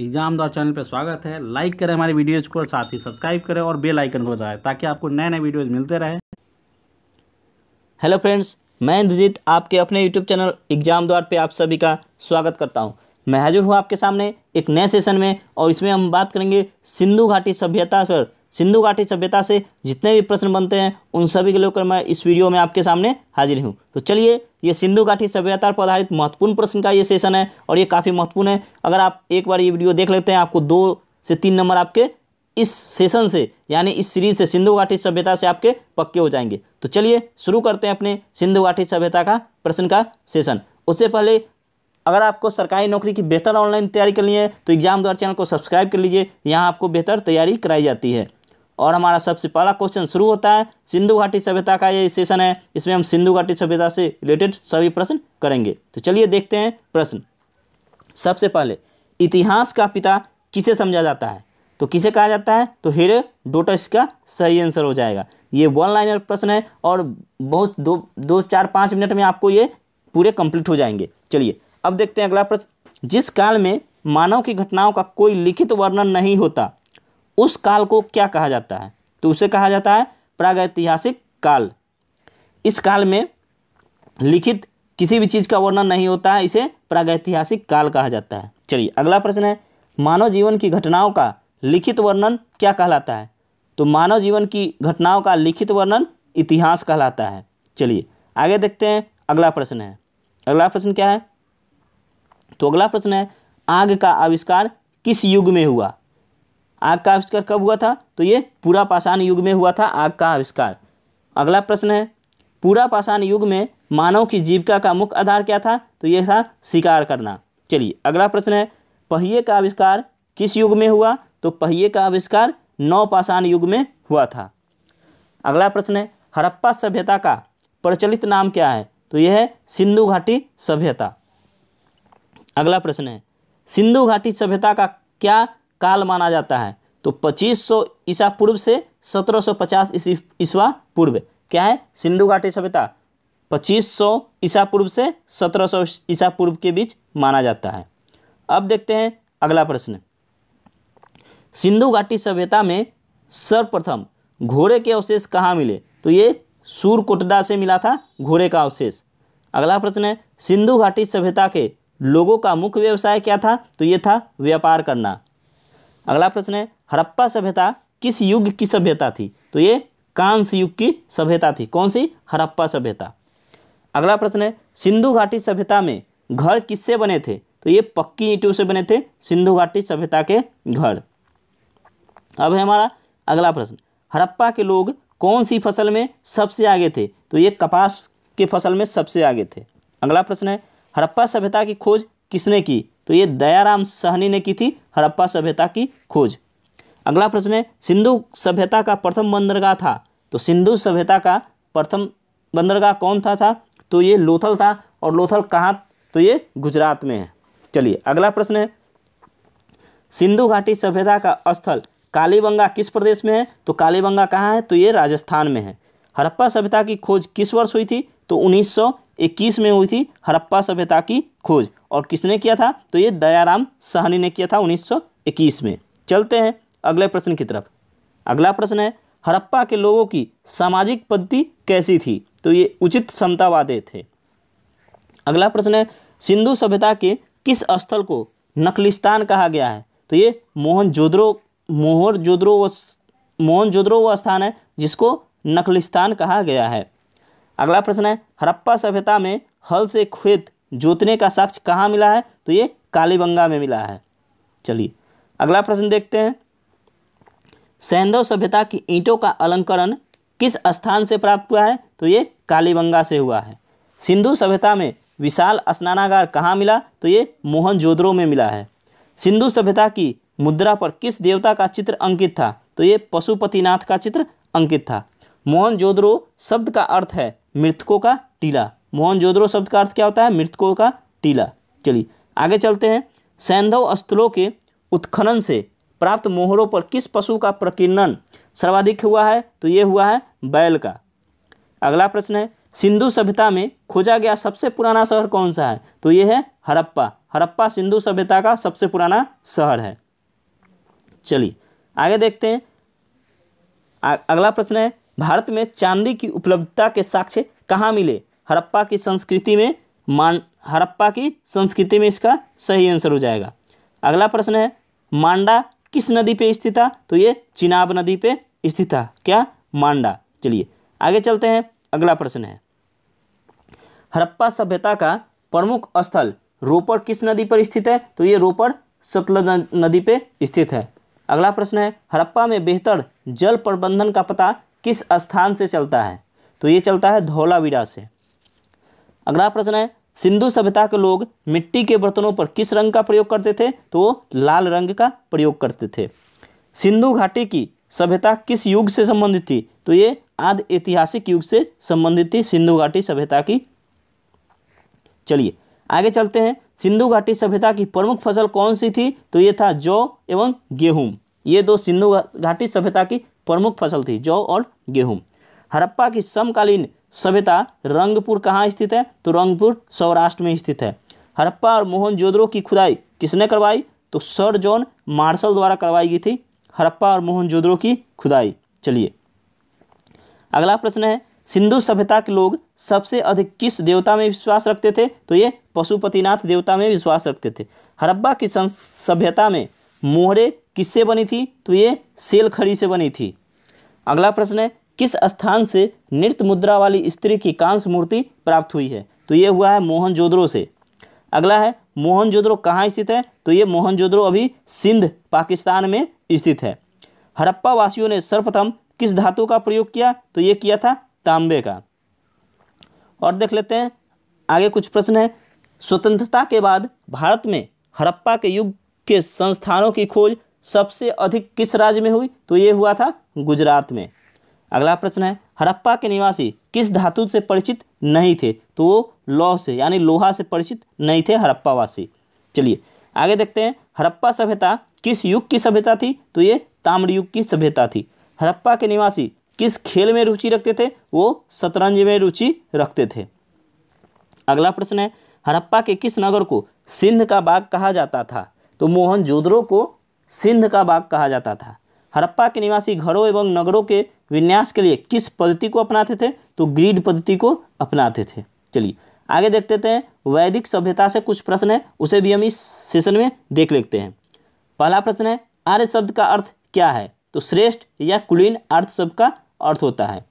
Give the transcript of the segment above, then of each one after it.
exam दौर channel पर स्वागत है लाइक करें हमारे वीडियोज़ को साथ ही सब्सक्राइब करें और बेल आइकन को बताएं ताकि आपको नए नए वीडियोज़ मिलते रहे हेलो फ्रेंड्स मैं इंद्रजीत आपके अपने यूट्यूब चैनल एग्जाम द्वार पे आप सभी का स्वागत करता हूँ मैं हाजिर हूँ आपके सामने एक नए सेशन में और इसमें हम बात करेंगे सिंधु घाटी सभ्यता पर सिंधु घाटी सभ्यता से जितने भी प्रश्न बनते हैं उन सभी के लेकर मैं इस वीडियो में आपके सामने हाजिर हूँ तो चलिए ये सिंधु घाटी सभ्यता पर आधारित महत्वपूर्ण प्रश्न का ये सेशन है और ये काफ़ी महत्वपूर्ण है अगर आप एक बार ये वीडियो देख लेते हैं आपको दो से तीन नंबर आपके इस सेशन से यानी इस सीरीज से सिंधु घाटी सभ्यता से आपके पक्के हो जाएंगे तो चलिए शुरू करते हैं अपने सिंधु घाटी सभ्यता का प्रश्न का सेशन उससे पहले अगर आपको सरकारी नौकरी की बेहतर ऑनलाइन तैयारी करनी है तो एग्जाम द्वारा चैनल को सब्सक्राइब कर लीजिए यहाँ आपको बेहतर तैयारी कराई जाती है और हमारा सबसे पहला क्वेश्चन शुरू होता है सिंधु घाटी सभ्यता का ये सेशन है इसमें हम सिंधु घाटी सभ्यता से रिलेटेड सभी प्रश्न करेंगे तो चलिए देखते हैं प्रश्न सबसे पहले इतिहास का पिता किसे समझा जाता है तो किसे कहा जाता है तो हेरे डोटस का सही आंसर हो जाएगा ये वन लाइनर प्रश्न है और बहुत दो दो चार पाँच मिनट में आपको ये पूरे कंप्लीट हो जाएंगे चलिए अब देखते हैं अगला प्रश्न जिस काल में मानव की घटनाओं का कोई लिखित वर्णन नहीं होता उस काल को क्या कहा जाता है तो उसे कहा जाता है प्रागैतिहासिक काल इस काल में लिखित किसी भी चीज़ का वर्णन नहीं होता है इसे प्रागैतिहासिक काल कहा जाता है चलिए अगला प्रश्न है मानव जीवन की घटनाओं का लिखित वर्णन क्या कहलाता है तो मानव जीवन की घटनाओं का लिखित वर्णन इतिहास कहलाता है चलिए आगे देखते हैं अगला प्रश्न है अगला प्रश्न क्या है तो अगला प्रश्न है आग का आविष्कार किस युग में हुआ आग का आविष्कार कब हुआ था तो ये पूरा पाषाण युग में हुआ था आग का आविष्कार अगला प्रश्न है पूरा पाषाण युग में मानव की जीविका का मुख्य आधार क्या था तो ये था शिकार करना चलिए अगला प्रश्न है पहिए का आविष्कार किस युग में हुआ तो पहिए का आविष्कार नौ पाषाण युग में हुआ था अगला प्रश्न है हड़प्पा सभ्यता का प्रचलित नाम क्या है तो यह है सिंधु घाटी सभ्यता अगला प्रश्न है सिंधु घाटी सभ्यता का क्या काल माना जाता है तो 2500 ईसा पूर्व से 1750 पचास ईसवा पूर्व क्या है सिंधु घाटी सभ्यता 2500 ईसा पूर्व से 1700 ईसा पूर्व के बीच माना जाता है अब देखते हैं अगला प्रश्न सिंधु घाटी सभ्यता में सर्वप्रथम घोड़े के अवशेष कहाँ मिले तो ये सूरकोटदा से मिला था घोड़े का अवशेष अगला प्रश्न है सिंधु घाटी सभ्यता के लोगों का मुख्य व्यवसाय क्या था तो ये था व्यापार करना अगला प्रश्न है हड़प्पा सभ्यता किस युग की सभ्यता थी तो ये कांस युग की सभ्यता थी कौन सी हड़प्पा सभ्यता अगला प्रश्न है सिंधु घाटी सभ्यता में घर किससे बने थे तो ये पक्की ईंटों से बने थे सिंधु घाटी सभ्यता के घर अब है हमारा अगला प्रश्न हड़प्पा के लोग कौन सी फसल में सबसे आगे थे तो ये कपास के फसल में सबसे आगे थे अगला प्रश्न है हड़प्पा सभ्यता की खोज किसने की तो ये दयाराम सहनी ने की थी हड़प्पा सभ्यता की खोज अगला प्रश्न है सिंधु सभ्यता का प्रथम बंदरगाह था तो सिंधु सभ्यता का प्रथम बंदरगाह कौन था था तो ये लोथल था और लोथल कहाँ तो ये गुजरात में है चलिए अगला प्रश्न है सिंधु घाटी सभ्यता का स्थल कालीबंगा किस प्रदेश में है तो कालीबंगा कहाँ है तो ये राजस्थान में है हड़प्पा सभ्यता की खोज किस वर्ष हुई थी तो 1921 में हुई थी हड़प्पा सभ्यता की खोज और किसने किया था तो ये दयाराम साहनी ने किया था 1921 में चलते हैं अगले प्रश्न की तरफ अगला प्रश्न है हड़प्पा के लोगों की सामाजिक पद्धति कैसी थी तो ये उचित क्षमतावादी थे अगला प्रश्न है सिंधु सभ्यता के किस स्थल को नकलिस्तान कहा गया है तो ये मोहन जोद्रो मोहर जोद्रो व मोहन जोद्रो वो स्थान है जिसको नकलिस्तान कहा गया है अगला प्रश्न है हड़प्पा सभ्यता में हल से खेत जोतने का साक्ष्य कहाँ मिला है तो ये कालीबंगा में मिला है चलिए अगला प्रश्न देखते हैं सैंधव सभ्यता की ईंटों का अलंकरण किस स्थान से प्राप्त हुआ है तो ये कालीबंगा से हुआ है सिंधु सभ्यता में विशाल स्नानागार कहाँ मिला तो ये मोहनजोदड़ो में मिला है सिंधु सभ्यता की मुद्रा पर किस देवता का चित्र अंकित था तो ये पशुपतिनाथ का चित्र अंकित था मोहनजोदड़ो शब्द का अर्थ है मृतकों का टीला मोहनजोदड़ो शब्द का अर्थ क्या होता है मृतकों का टीला चलिए आगे चलते हैं सैंधव स्थलों के उत्खनन से प्राप्त मोहरों पर किस पशु का प्रकीर्णन सर्वाधिक हुआ है तो ये हुआ है बैल का अगला प्रश्न है सिंधु सभ्यता में खोजा गया सबसे पुराना शहर कौन सा है तो ये है हड़प्पा हड़प्पा सिंधु सभ्यता का सबसे पुराना शहर है चलिए आगे देखते हैं अगला प्रश्न है भारत में चांदी की उपलब्धता के साक्ष्य कहाँ मिले हड़प्पा की संस्कृति में मान हड़प्पा की संस्कृति में इसका सही आंसर हो जाएगा अगला प्रश्न है मांडा किस नदी पे स्थित था तो ये चिनाब नदी पे स्थित था क्या मांडा चलिए आगे चलते हैं अगला प्रश्न है हड़प्पा सभ्यता का प्रमुख स्थल रोपड़ किस नदी पर स्थित है तो ये रोपड़ सतलज नदी पे स्थित है अगला प्रश्न है हड़प्पा में बेहतर जल प्रबंधन का पता किस स्थान से चलता है तो ये चलता है धौलावीरा से अगला प्रश्न है सिंधु सभ्यता के लोग मिट्टी के बर्तनों पर किस रंग का प्रयोग करते थे तो वो लाल रंग का प्रयोग करते थे सिंधु घाटी की सभ्यता किस युग से संबंधित थी तो ये आद ऐतिहासिक युग से संबंधित थी सिंधु घाटी सभ्यता की चलिए आगे चलते हैं सिंधु घाटी सभ्यता की प्रमुख फसल कौन सी थी तो ये था जौ एवं गेहूं ये दो सिंधु घाटी सभ्यता की प्रमुख फसल थी जौ और गेहूं हड़प्पा की समकालीन सभ्यता रंगपुर कहाँ स्थित है तो रंगपुर सौराष्ट्र में स्थित है हड़प्पा और मोहनजोदड़ो की खुदाई किसने करवाई तो सर जॉन मार्शल द्वारा करवाई गई थी हड़प्पा और मोहनजोदड़ो की खुदाई चलिए अगला प्रश्न है सिंधु सभ्यता के लोग सबसे अधिक किस देवता में विश्वास रखते थे तो ये पशुपतिनाथ देवता में विश्वास रखते थे हड़प्पा की सभ्यता में मोहरे किससे बनी थी तो ये सेलखड़ी से बनी थी अगला प्रश्न है किस स्थान से नृत्य मुद्रा वाली स्त्री की कांस्य मूर्ति प्राप्त हुई है तो ये हुआ है मोहनजोदड़ो से अगला है मोहनजोदड़ो कहाँ स्थित है तो ये मोहनजोदड़ो अभी सिंध पाकिस्तान में स्थित है हड़प्पा वासियों ने सर्वप्रथम किस धातु का प्रयोग किया तो ये किया था तांबे का और देख लेते हैं आगे कुछ प्रश्न है स्वतंत्रता के बाद भारत में हड़प्पा के युग के संस्थानों की खोज सबसे अधिक किस राज्य में हुई तो ये हुआ था गुजरात में अगला प्रश्न है हड़प्पा के निवासी किस धातु से परिचित नहीं थे तो वो लौह से यानी लोहा से परिचित नहीं थे हड़प्पावासी चलिए आगे देखते हैं हड़प्पा सभ्यता किस युग की सभ्यता थी तो ये ताम्र युग की सभ्यता थी हड़प्पा के निवासी किस खेल में रुचि रखते थे वो शतरंज में रुचि रखते थे अगला प्रश्न है हड़प्पा के किस नगर को सिंध का बाग कहा जाता था तो मोहन को सिंध का बाग कहा जाता था हड़प्पा के निवासी घरों एवं नगरों के विन्यास के लिए किस पद्धति को अपनाते थे तो ग्रीड पद्धति को अपनाते थे चलिए आगे देखते थे वैदिक सभ्यता से कुछ प्रश्न है उसे भी हम इस सेशन में देख लेते हैं पहला प्रश्न है आर्य शब्द का अर्थ क्या है तो श्रेष्ठ या कुलीन अर्थ शब्द का अर्थ होता है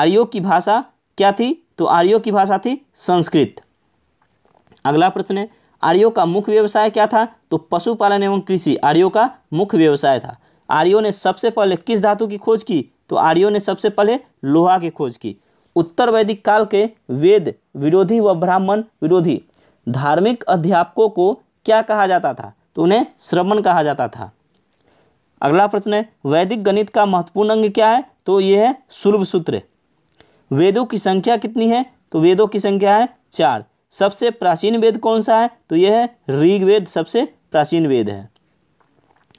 आर्यो की भाषा क्या थी तो आर्यो की भाषा थी संस्कृत अगला प्रश्न है आर्यो का मुख्य व्यवसाय क्या था तो पशुपालन एवं कृषि आर्यो का मुख्य व्यवसाय था आर्यों ने सबसे पहले किस धातु की खोज की तो आर्यों ने सबसे पहले लोहा की खोज की उत्तर वैदिक काल के वेद विरोधी व ब्राह्मण विरोधी धार्मिक अध्यापकों को क्या कहा जाता था तो उन्हें श्रवण कहा जाता था अगला प्रश्न है वैदिक गणित का महत्वपूर्ण अंग क्या है तो ये है सुलभ सूत्र वेदों की संख्या कितनी है तो वेदों की संख्या है चार सबसे प्राचीन वेद कौन सा है तो यह है ऋग्वेद सबसे प्राचीन वेद है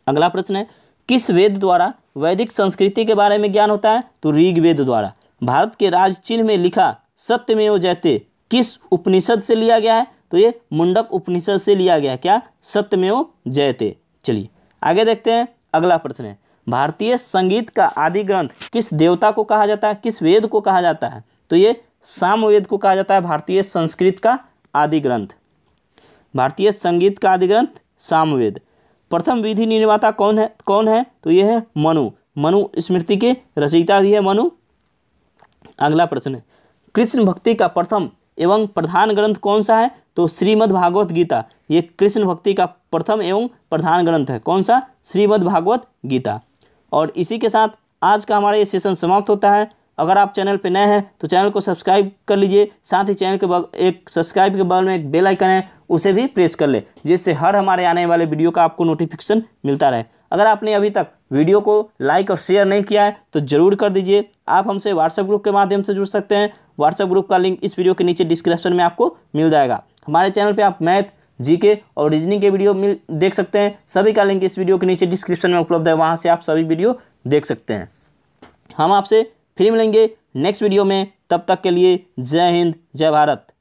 अगला प्रश्न है किस वेद द्वारा वैदिक संस्कृति के बारे में ज्ञान होता है तो ऋग्वेद द्वारा भारत के राज चिन्ह में लिखा सत्यमेव जयते किस उपनिषद से लिया गया है तो ये मुंडक उपनिषद से लिया गया क्या सत्यमेव जयते चलिए आगे देखते हैं अगला प्रश्न है भारतीय संगीत का आदि ग्रंथ किस देवता को कहा जाता है किस वेद को कहा जाता है तो ये सामवेद को कहा जाता है भारतीय संस्कृत का आदि ग्रंथ भारतीय संगीत का आदि ग्रंथ सामवेद प्रथम विधि निर्माता कौन है कौन है तो यह है मनु मनु स्मृति के रचयिता भी है मनु अगला प्रश्न है कृष्ण भक्ति का प्रथम एवं प्रधान ग्रंथ कौन सा है तो श्रीमद् भागवत गीता ये कृष्ण भक्ति का प्रथम एवं प्रधान ग्रंथ है कौन सा श्रीमद् भागवत गीता और इसी के साथ आज का हमारा ये सेशन समाप्त होता है अगर आप चैनल पर नए हैं तो चैनल को सब्सक्राइब कर लीजिए साथ ही चैनल के बग एक सब्सक्राइब के बगल में एक बेल आइकन है उसे भी प्रेस कर ले जिससे हर हमारे आने वाले वीडियो का आपको नोटिफिकेशन मिलता रहे अगर आपने अभी तक वीडियो को लाइक और शेयर नहीं किया है तो ज़रूर कर दीजिए आप हमसे व्हाट्सएप ग्रुप के माध्यम से जुड़ सकते हैं व्हाट्सएप ग्रुप का लिंक इस वीडियो के नीचे डिस्क्रिप्शन में आपको मिल जाएगा हमारे चैनल पर आप मैथ जीके और रीजनिंग के वीडियो मिल देख सकते हैं सभी का लिंक इस वीडियो के नीचे डिस्क्रिप्शन में उपलब्ध है वहाँ से आप सभी वीडियो देख सकते हैं हम आपसे फिर मिलेंगे नेक्स्ट वीडियो में तब तक के लिए जय हिंद जय भारत